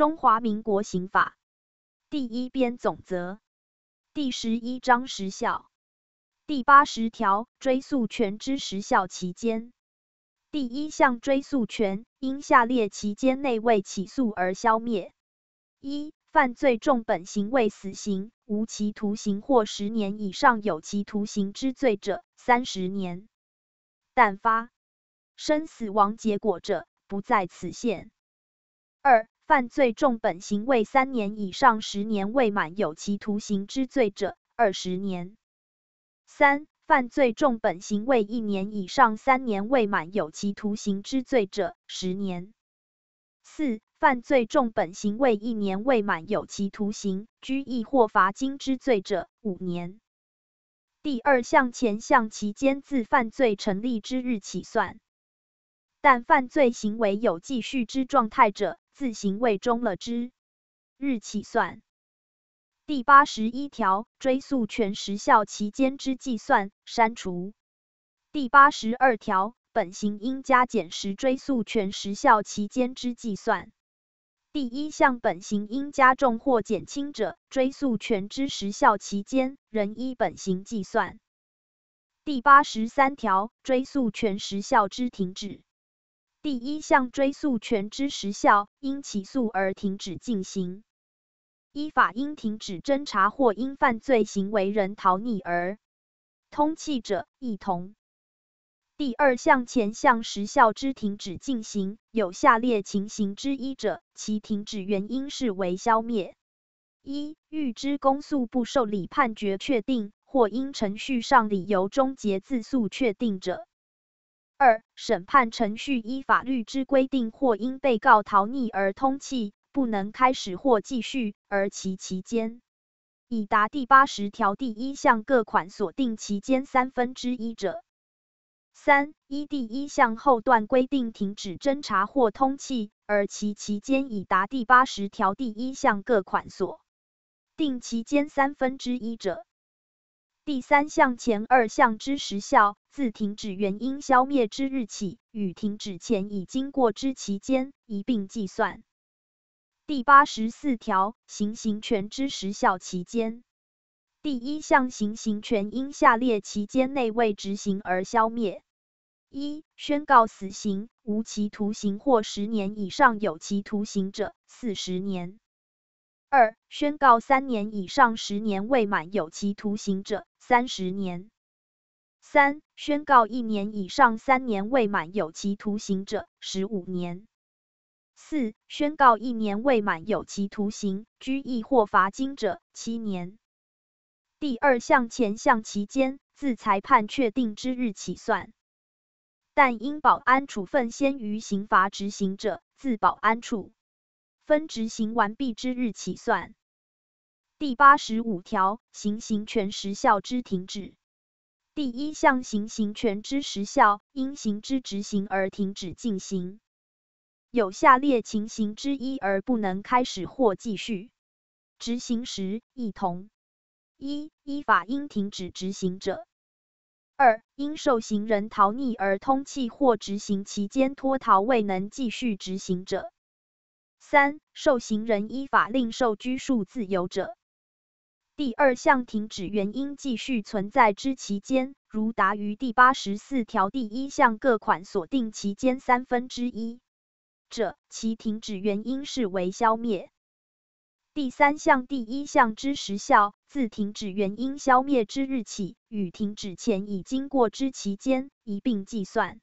中华民国刑法第一编总则第十一章时效第八十条追诉权之时效期间第一项追诉权因下列期间内未起诉而消灭一、犯罪重本行为死刑、无期徒刑或十年以上有期徒刑之罪者，三十年；但发生死亡结果者，不在此限。二、犯罪重本刑为三年以上十年未满有期徒刑之罪者，二十年；三、犯罪重本刑为一年以上三年未满有期徒刑之罪者，十年；四、犯罪重本刑为一年未满有期徒刑、拘役或罚金之罪者，五年。第二项前项期间自犯罪成立之日起算，但犯罪行为有继续之状态者，自行未终了之日起算。第八十一条，追诉权时效期间之计算删除。第八十二条，本型应加减时追诉权时效期间之计算。第一项本型应加重或减轻者，追诉权之时效期间仍依本型计算。第八十三条，追诉权时效之停止。第一项追诉权之时效因起诉而停止进行，依法应停止侦查或因犯罪行为人逃匿而通气者，亦同。第二项前项时效之停止进行，有下列情形之一者，其停止原因是为消灭：一、预知公诉不受理、判决确定或因程序上理由终结自诉确定者。二、审判程序依法律之规定或因被告逃匿而通气，不能开始或继续，而其期间已达第八十条第一项各款锁定期间三分之一者；三、依第一项后段规定停止侦查或通气，而其期间已达第八十条第一项各款锁定期间三分之一者。第三项前二项之时效，自停止原因消灭之日起，与停止前已经过之期间一并计算。第八十四条，刑行权之时效期间，第一项刑行权因下列期间内未执行而消灭：一、宣告死刑、无期徒刑或十年以上有期徒刑者，四十年。二、宣告三年以上十年未满有期徒刑者，三十年；三、宣告一年以上三年未满有期徒刑者，十五年；四、宣告一年未满有期徒刑、拘役或罚金者，七年。第二项前项期间，自裁判确定之日起算，但因保安处分先于刑罚执行者，自保安处。分执行完毕之日起算。第八十五条，刑行权时效之停止。第一项，刑行权之时效因行之执行而停止进行，有下列情形之一而不能开始或继续执行时，亦同：一、依法应停止执行者；二、因受刑人逃匿而通气或执行期间脱逃未能继续执行者。三、受刑人依法另受拘束自由者，第二项停止原因继续存在之期间，如达于第八十四条第一项各款锁定期间三分之一者，其停止原因视为消灭。第三项第一项之时效，自停止原因消灭之日起，与停止前已经过之期间一并计算。